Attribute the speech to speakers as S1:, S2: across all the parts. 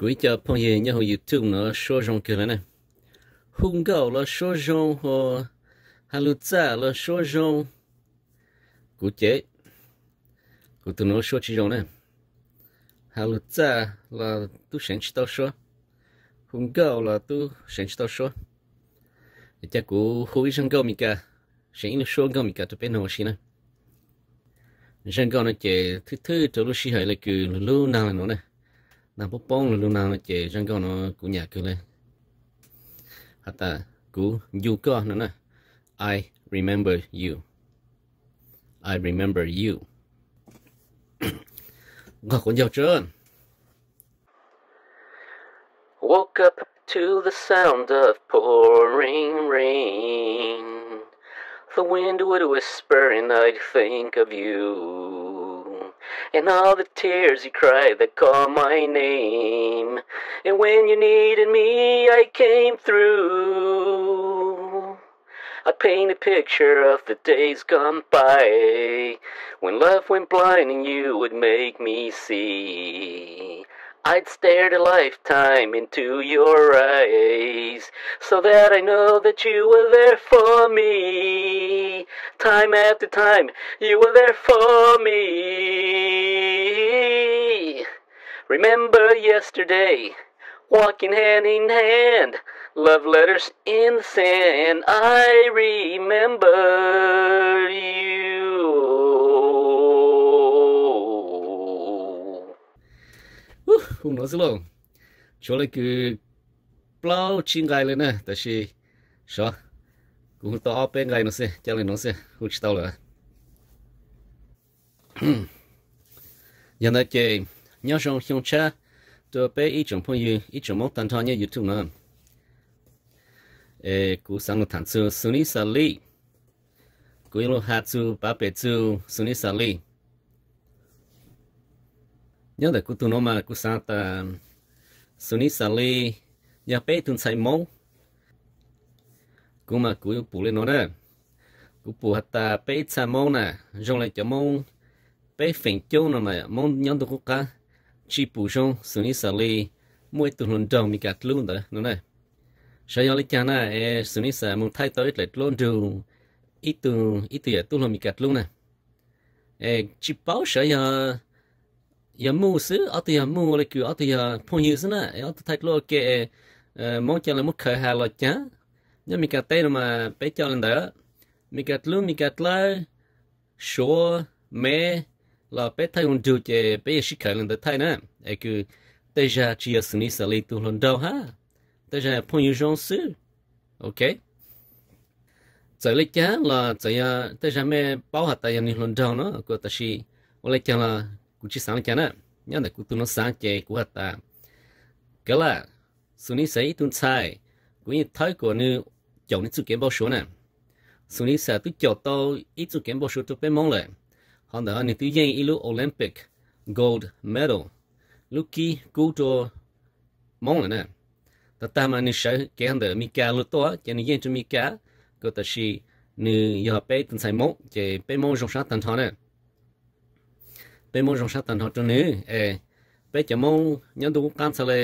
S1: gửi cho phong gì nhớ youtube nó số rong kia này
S2: hung gạo là số rong hồ
S1: halutza là số rong cụ chế cụ tụi nó số chỉ rong này halutza là tu sáng chỉ tao số hung gạo là tu sáng chỉ tao số chắc cụ hồi rong gạo mình cả sáng nó số gạo mình cả tụi bên hồ xin này rong gạo nó chế thứ thứ tụi nó xí hệ là cứ lưu nào là nó này na bó bóng là lúc nào chị răng câu nó cú nhà cứ lên hả ta cú you cơ nữa nè I remember you I remember you ngọc con giàu trơn
S2: Woke up to the sound of pouring rain. The wind would whisper and I'd think of you. and all the tears you cried that call my name. And when you needed me, I came through. I paint a picture of the days gone by, when love went blind and you would make me see. I'd stared a lifetime into your eyes, so that I know that you were there for me. Time after time, you were there for me. Remember yesterday, walking hand in hand, love letters in the sand. I remember you.
S1: không nói gì lâu. cho này cứ plau chín gai lên nè, ta vì sao? Cũng to bên gai nó sẽ, chắc là nó sẽ không chịu tao nữa. Giờ này chơi nhớ trong hiong cha tôi bé ít trong phong yên ít trong mong tàn thoa nhớ youtube nữa ê cú sáng ngọc thản sư sư lý sa lý cú yên lô hạt sư ba bể sư sư lý sa lý nhớ là cú tu nó mà cú sáng ta sư lý sa lý nhà bé tuần sai mong cú mà cú bù lên nó đó cú bù hạt ta bé ít sa mong nè trong lại cho mong bé phèn châu nè mà mong nhớ được cú cá chi bù rong xử lý xử lý mỗi tuần lần đầu mình gạt luôn đó đúng này sau đó cha na e xử lý xử muốn thay tới lại luôn đường ít tuần ít tuần tuần lần mình gạt luôn nè e chỉ bảo sau đó giờ mua xứ ở từ giờ mua lại kiểu ở từ giờ phong như xứ nè ở từ thay luôn cái món cho là một khởi hà lo chá nhưng mình gạt tay mà bé cho lần đó mình gạt luôn mình gạt lại số mẹ là bé thay hồn dù chè bé sĩ khởi lên tới thay nè ấy cứ tây ra chỉ ở sinh sản lý tu lần đầu ha tây ra phong yêu rong sư ok giờ lấy chá là giờ tây ra mẹ bảo hạt tay ni lần đầu nó cô ta sĩ lấy chá là cụ chỉ sáng chá nè nhớ là cụ tu nó sáng chè của hạt ta cái là sinh sản tu sai cũng như thái của nữ chồng nữ sự kiện bao số nè sinh sản tu chọn tao ít sự kiện bao số tu bé mong lại hắn hon da ni tije ilu olympic gold medal lúc luki kuto mong na ta ta ma ni sha cái han da mi ka lu to che ni yen chu mi ka ko ta chỉ, ni yo pe tan sai mo che pe mo jong sha tan thon pe mo jong sha tan thon ne e pe che mo nyan du kan sa le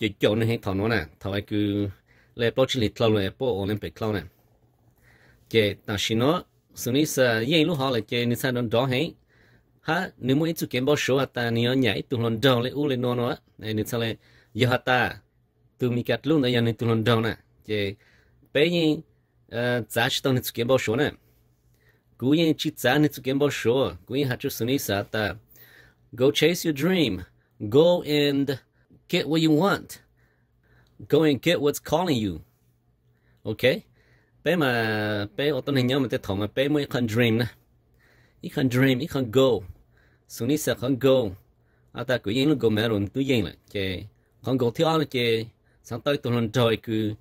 S1: che cho ne he thon na tho ai ku le po chi li tlo le po olympic tlo này, che ta shi no sự ní sợ dây lúc họ là chơi nên sao nó đó hết ha nếu muốn ít chút kiếm bao số ta nếu nhảy tụi lần đầu lấy u lên nó nó này nên sao lại giờ ta tụi mình cắt luôn đấy nên tụi lần đầu nè chơi bây giờ giá chỉ tao nên chút kiếm bao số nè cú yên chỉ giá nên chút kiếm bao số cú yên hạt chút sự ní sợ ta go chase your dream go and get what you want go and get what's calling you okay bé mà bé ở tô này nhớ mà tôi thổi mà bé mới con dream nè ít con dream ít con go xuống đi sợ con go à ta cứ yên lúc go mẹ rồi tôi yên là chè con go thiếu là chè sáng tới tôi lần trời cứ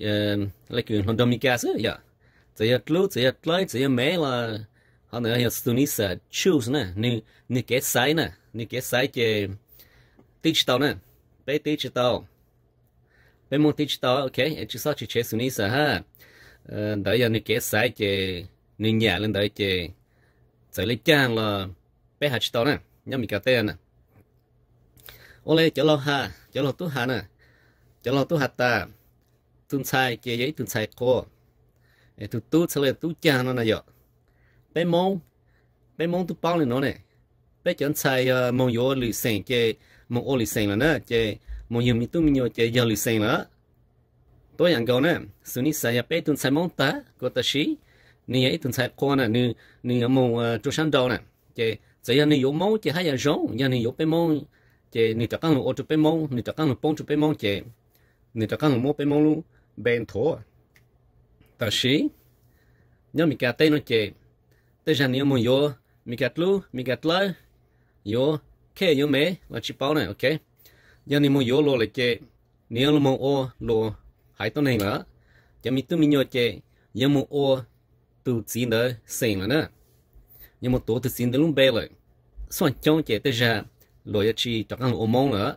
S1: ờ, lại cứ lần đầu mình cá sữa giờ chỉ là lúc chỉ là lấy chỉ là mẹ là họ nói là xuống đi sợ choose nè như như cái sai nè như cái sai teach digital nè bé digital bé muốn digital ok chỉ sao chỉ chơi xuống đi sợ ha Ờ, đợi giờ này kẻ sai chè nên nhà lên đấy chè xử lý trang là bé hạt to nè à, nhóm mình cà tê nè ô lê chỗ lo ha chỗ lo tu ha nè chỗ lo tu hạt ta tuần sai chè giấy tuần sai cô tu tu xử lý tu trang nó nè giờ bé mông bé mông tu bao lên nó nè bé chọn sai ờ, mông vô lì sen chè mông ô lì sen là nè chè mông nhiều mình tu mình nhiều chè giờ lì sen là tôi nhận câu này, sự ni sai bé tuần sai mong ta có ta xí ni ấy tuần sai con nè ni ni ở mông chú sáng đầu nè chị chỉ là ni yếu mong chị hay là rốn nhà ni yếu bé mong chị ni chắc ăn ô chú bé mong ni chắc ăn bông chú bé mong chị ni chắc ăn mong bé mong luôn bền thổ ta xí nhớ mình cả tên nó chị tên rằng ni ở mông yếu mình gạt lu mình gạt lơ yếu khe yếu mẹ là chỉ bảo này ok nhà ni mông yếu lo lại chị nếu là mong ô lo hai tuần này mà cho mình tôi mình nhớ chơi nhưng mà ô từ xin được xin rồi nè, nhưng mà tôi từ xin được luôn bé rồi soạn trong chơi tới giờ lỗi chỉ cho các ô mong nữa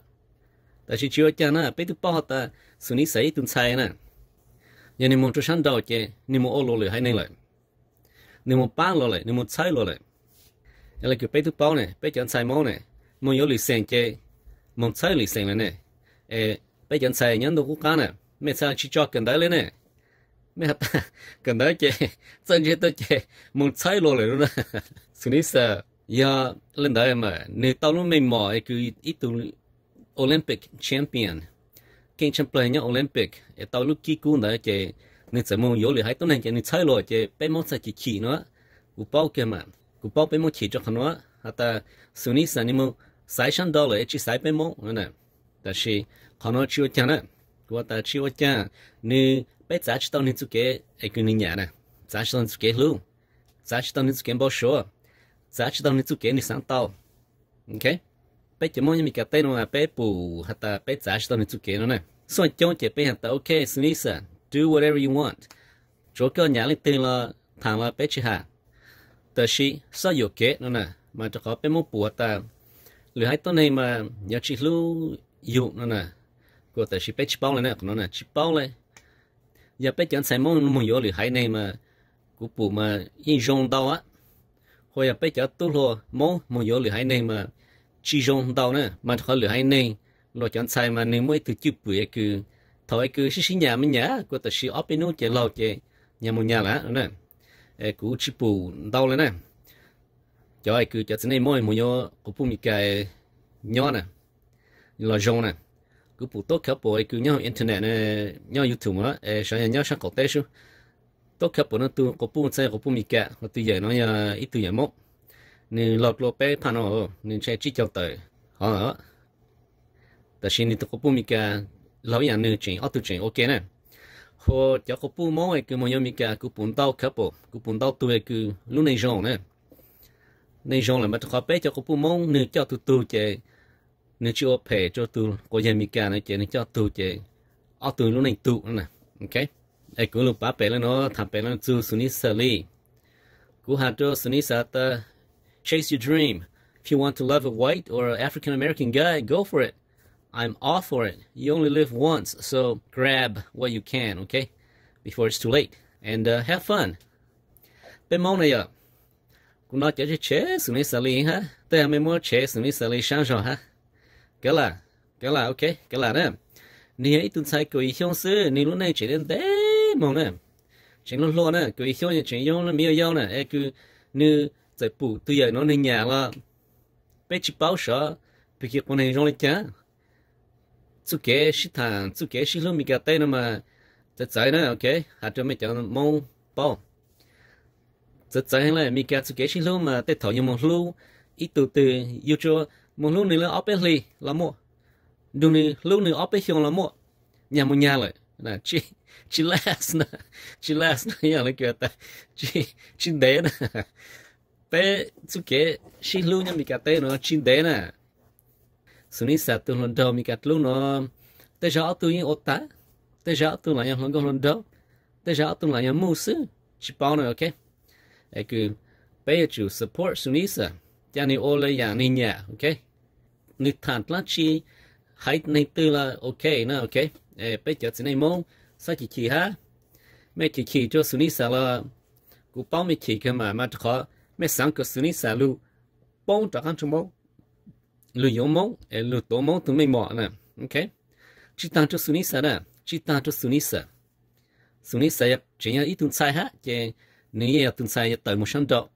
S1: tại chỉ chưa chơi nó bé tôi bao ta xử lý sấy tuần sai nè nhưng nếu muốn cho sáng đầu chơi nếu muốn ô lỗi hay này lại nếu muốn ba lỗi nếu muốn lại. Nên là kiểu bé tôi bao nè, bé chọn sai mẫu nè, muốn yếu lý xem chơi muốn sai lý xem này nè bé chọn sai nhắn đồ cũ cá này mẹ sang chỉ cho cần đấy lên nè mẹ hả ta cần đấy chị chân chị tôi chị muốn chạy lộ lại luôn á xử lý sợ giờ lên đấy mà nếu tao lúc mình mỏi cứ ít tu Olympic champion kinh chân play nhá Olympic tao lúc kia cũng đấy chị nên sẽ muốn yếu lại hay tao nên chị nên chạy lộ chị bé mong sẽ chỉ chỉ nữa cú bao kia mà cú bao bé mong chỉ cho nó nữa ta xử lý sợ nhưng mà sai sẵn đó là chỉ sai bé mong nữa nè 但是可能只有讲呢。của ta chiêu cha nên bây giá chỉ tao nên chú kế ai cũng nên nhà nè giá chỉ tao nên chú kế luôn giá chỉ tao nên chú kế bao số giá chỉ tao nên chú kế nên sáng tao ok bây chỉ mong như mình cả tên là bây bù hay ta bây giá chỉ tao nên chú kế nó nè Soi cho chỉ bây hay ta ok sinisa do whatever you want chỗ cái nhà lên tên là thằng là bây chỉ hạt tờ sĩ sao yêu kế nó nè mà cho có bây mong bù hạt ta lười hai tuần này mà nhà chị lưu dụng nó nè cô ta chỉ biết chỉ bao lên nè nó là chỉ bao lên giờ biết chẳng sai mong mong yếu lì hai này mà cụ bù mà in rong đau á Hoặc là biết chẳng tu lo mong mong yếu lì hai này mà chỉ rong đau nè mà họ lì hai này lo chẳng sai mà nếu mới từ chụp bụi cứ thôi cứ xí xí nhà mới nhà. cô ta xí ốp nó chơi lâu chơi nhà một nhà là nè Cú chỉ bù đau lên nè cho ai cứ cho nên mỗi mong yếu cụ bù mi cái e nhỏ nè là rong nè cứ phụ tốt khắp bộ cứ nhau internet này nhau youtube nó sáng nhau sáng cổ tết chứ tốt khắp bộ nó tu có phụ xe có phụ mì cả và tu giờ nó nhà ít tu giờ mốt nên lọt lọt bé pan nó nên sẽ chỉ cho tới hả ta xin đi tu có phụ mì cả lão nhà nữ chuyện ở tu chuyện ok nè hồ cho có phụ mẫu ấy cứ mọi mì cả cứ phụ tao khắp bộ cứ phụ tao tu cứ lúc này rồi nè này rồi là mà khóa bé cho có phụ mẫu nên cho tu tu chơi nên chưa cho tôi có gì cả nên cho tôi tôi tụ ok cũng bà nó cú hạt chase your dream if you want to love a white or an African American guy go for it I'm all for it you only live once so grab what you can okay before it's too late and uh, have fun bên này à cũng nói ha sang ha cái là cái là ok cái là đó nè ấy tuần sai cười hiếu sư nè lúc này chỉ đến té mong nè chỉ lúc luôn nè cười hiếu nhà chỉ yêu là miêu yêu nè ấy cứ như giải bù tự giờ nó nên nhà là bé chỉ bảo sợ bị kia con này trong lịch chả chú kế sĩ thằng chú kế sĩ luôn bị cái tay nó mà tất cả nè ok hạt cho mấy cháu mong bao tất cả là mình cái chú kế sĩ luôn mà tay thổi nhiều một lưu ít từ từ yêu cho một lúc nữa là obviously là một đường này lúc nữa obviously là một nhà một nhà lại là chỉ chỉ last nè chỉ last nè nhà lại kiểu ta chỉ chỉ đế nè bé chú kế chỉ lúc nhà mình cả té nó chỉ đế nè sau này sát tụi lần đầu mình cả lúc nó tới giờ tụi những ốt ta tới giờ tụi là nhà lần đầu lần đầu tới giờ tụi là nhà mua sữa chỉ bảo nó ok ai cứ giờ chú support sunisa cho nên ô lấy nhà nên nhà ok nước thạt lá chi hãy nên tư là ok nè ok ê bây giờ xin này mong sao chỉ chỉ ha mẹ chỉ chỉ cho suni sa là cụ bao mẹ chỉ cái mà mà khó mẹ sáng cái suni sa lu bao trả khăn chung bao lu yếm mong ê lu tổ mong tụi mày mỏ nè ok chỉ tăng cho suni sa nè chỉ tăng cho suni sa suni sa chỉ là ít tuần sai ha chứ nếu như tuần sai tới một trăm độ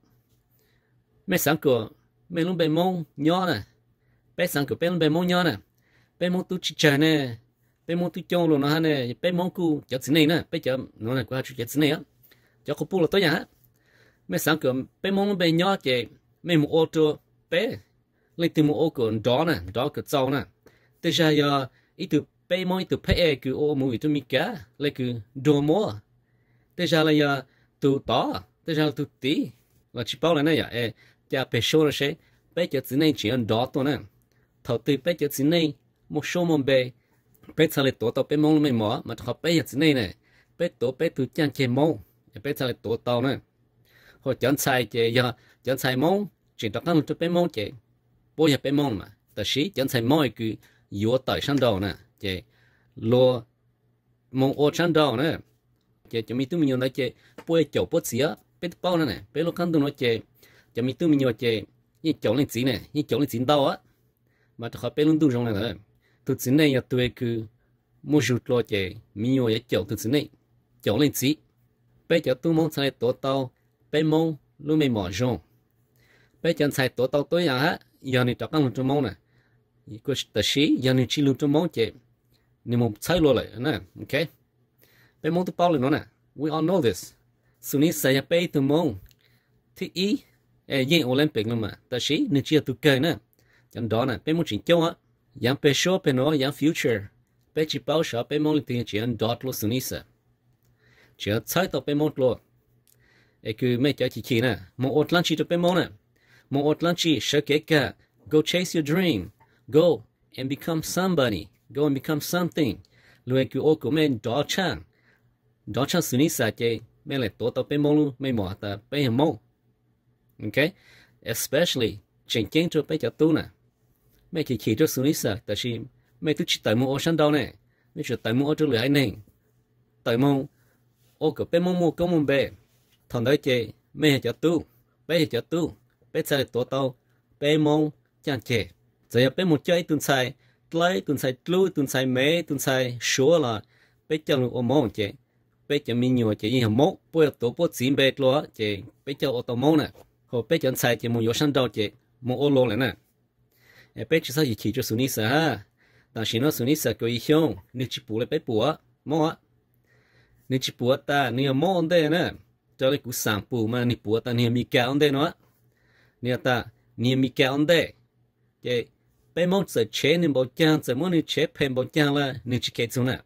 S1: mẹ sáng cửa bên lúc bên mông nhỏ nè bé sang kiểu bên lúc bên mông nhỏ nè bên mông tu chỉ chờ nè bên mông tu chôn luôn nó ha nè bên mông cu chợ xin này nè bên chợ nó này qua chợ xin này á chợ khu pu là tối nhà á mẹ sáng kiểu bên mông bên nhỏ chị mẹ một ô tô bé lấy từ một ô cửa đó nè đó cửa sau nè thế ra giờ ít từ bên mông từ bé e, cứ ô mùi tôi mi cả, lấy cứ đồ mua thế ra là giờ từ to thế ra là từ tí là chỉ bao là này à chả phải số là sẽ bây giờ chỉ nên chỉ ăn đó thôi nè thầu tư bây giờ chỉ nên một số môn bề bây giờ lại tổ tàu bây mong mình mỏ mà thọ bây giờ chỉ nên nè, bây tổ bây tu chân chơi mong, bây giờ lại tổ tàu nè họ chọn sai chơi giờ chọn sai mong, chỉ đó các cho bây mong chơi bây giờ bây mong mà ta sĩ chọn sai mông cứ yếu tới sân đầu nè chơi lo mong ô sân đầu nè chơi cho mình tụi mình nói chơi bây chậu bớt xía bây bao nè bây lúc khăn tụi nó chơi cho mình tu mình nhiều chơi như chỗ lên chín này như chỗ lên chín đâu á mà tôi họ bên luôn tu trong này rồi tu chín này là tôi cứ mua rút lo chơi mình nhiều cái chống tu chín này chống lên chín bây giờ tôi muốn sai tổ tao bây mong luôn mình mở rong bây giờ sai tổ tao tôi nhà á giờ này cho các luôn trong này cứ tớ xí giờ này chỉ luôn trong mong chè nên một sai lo lại nè ok bây giờ tôi bảo lên nó nè we all know this Sunisa ya pay to mong. Ti ye olympic lắm mà ta sĩ nên chia tụi cơ nữa chẳng đó nè bên một chuyện châu á yang pe show pe nó yang future pe chỉ bao sợ pe mong tiền chỉ ăn dot lo sinh nisa chỉ ăn sai tao pe mong lo ấy cứ mấy cái chỉ chỉ nè mong ốt lan chỉ tụi pe mong nè mong ốt lan chỉ sợ kể cả go chase your dream go and become somebody go and become something luôn ấy cứ ô của mình đó chăng đó chăng sinh nisa chơi mấy lại tổ tao pe mong luôn mấy mỏ ta pe mong okay especially chỉnh chiến cho bây giờ tu nè mấy chỉ chỉ cho su lý sợ tại vì mấy tu chỉ tại mua ô sẵn đâu nè mấy chỉ tại mua ô trong lửa ấy nè tại mông ô cửa bên mông mua công mông bề thằng đấy chị mấy hệ cho tu mấy hệ cho tu bé sai tổ tàu bé mông chẳng chè giờ bé một chơi tuần sai lấy tuần sai lu tuần sai mé tuần sai số là bé chẳng được ô mông chè bé chẳng mi nhiều chè như hầm mốc bôi tổ bôi xỉn bé lo chè bé cho ô tô mông nè họ bé chọn sai chỉ muốn yêu sang đâu chỉ muốn ô lô lại nè e bé chỉ sao gì chỉ cho suni sa ha ta xin nó suni sa coi hiong nên chỉ bù lại bé bùa mò nên chỉ bùa ta nên mò ông đây nè cho lấy cú sang bù mà nên bùa ta nên mi kéo ông đây nó nên ta nên mi kéo ông đây cái bé mò sẽ chế nên bảo chăng sẽ muốn nên chế phèn bảo chăng là nên chỉ kết xuống nè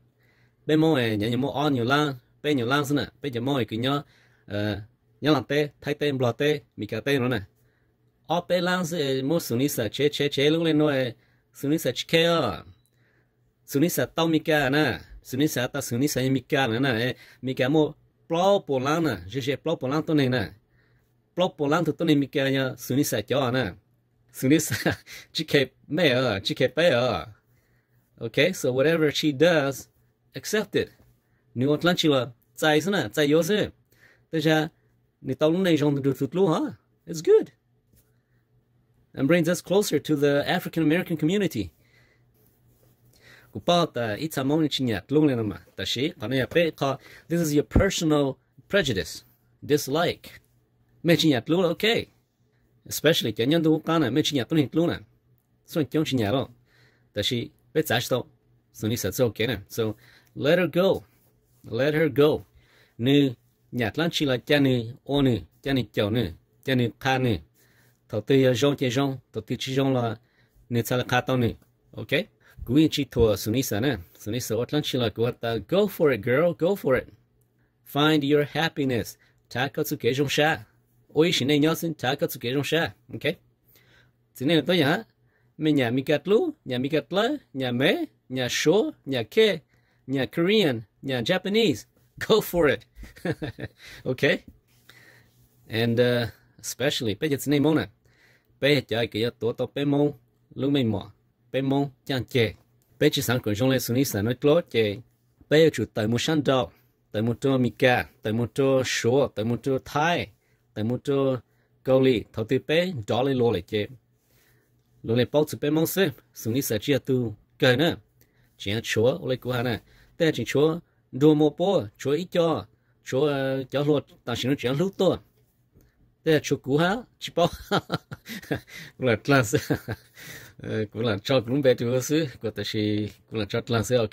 S1: bé mò này nhà nhà mò on nhiều lang bé nhiều lang xuống nè bé chỉ mò à, cái nhớ ờ, nhớ làm tê thay tên bờ tê mì cả tê nó nè ở bên lang sẽ mua suni sa chế chế chế lúc lên nói suni sa chế à suni sa tao mì cả nè suni sa ta suni sa mì cả nè nè mì cả mua plau bồ lang nè chế chế plau bồ lang tôi này nè plau bồ lang tôi này mì cả nhá suni sa cho nè suni sa chỉ mẹ à chỉ bé à okay so whatever she does accept it New Orleans là tại sao nè tại yếu thế tức là It's good. And brings us closer to the African American community. This is your personal prejudice, dislike. okay. Especially kenyan du kana mechinya tuni tluna. So kyong chinyaro. Tashi betsashto. So ni satso So let her go. Let her go. nhà lan chỉ là cha nè ô nè cha nè chồng nè cha nè kha nè thầu tư ờ, rong chơi rong thầu tư chỉ rong là nè sao là kha tao nè ok quý chị thua sunisa nè sunisa ở lan chỉ là của ta go for it girl go for it find your happiness takatsuke rong sha ôi xin này nhớ xin takatsuke rong sha ok thế này là tôi nhá mình nhà mikatlu nhà mikatla nhà mẹ nhà số nhà ke nhà korean nhà japanese go for it. okay? And uh, especially bây giờ xin em nè. Bây giờ cái tổ tố bé mông lúc mình mỏ bé mông chẳng chè. Bây giờ sáng của chúng lên xuống đi sáng nói lót chè. Bây giờ chủ tại một sân đạo, tại một chỗ Mika, tại một chỗ Shore, tại một chỗ Thái, tại một chỗ Câu Lì, thầu tư bé đó lên lô lại chè. Lô lên bao tụ bé mông xem xuống đi sáng chia tu. Cái nè, chỉ ăn chúa, ô lê của hà nè. Bây giờ chỉ chúa đồ mô bố chúa ít cho chúa ờ, cho luật ta chỉ nói chuyện lúc to thế là cú cũ ha chỉ bao là class ờ, cũng là cho cũng bé chúa xứ của ta chỉ cũng là cho class ok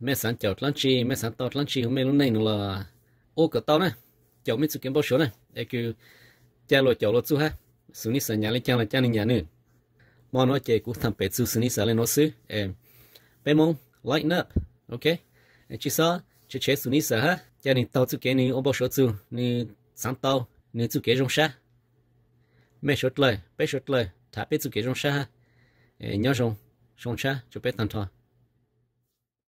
S1: mẹ sáng chào lăn chi mẹ sáng tao lăn chi hôm nay lúc này nó là ô cửa tao này chào mấy sự kiện bao số này để kêu cha lo chào lo chú ha xuống ni sang nhà lên cha là cha lên nhà nữa mà nói chơi cũng thầm bé chú xuống ni sang lên nói xứ em bé mong lighten up okay chỉ sợ chỉ chế xử lý sợ ha cho nên tao chữ kế này ông bảo số chữ này sáng tao, này chữ kế trong sa mấy sốt lời bảy sốt lời thả bảy
S2: chữ kế trong sa ha nhớ rồng trong sa cho bảy tàn thoa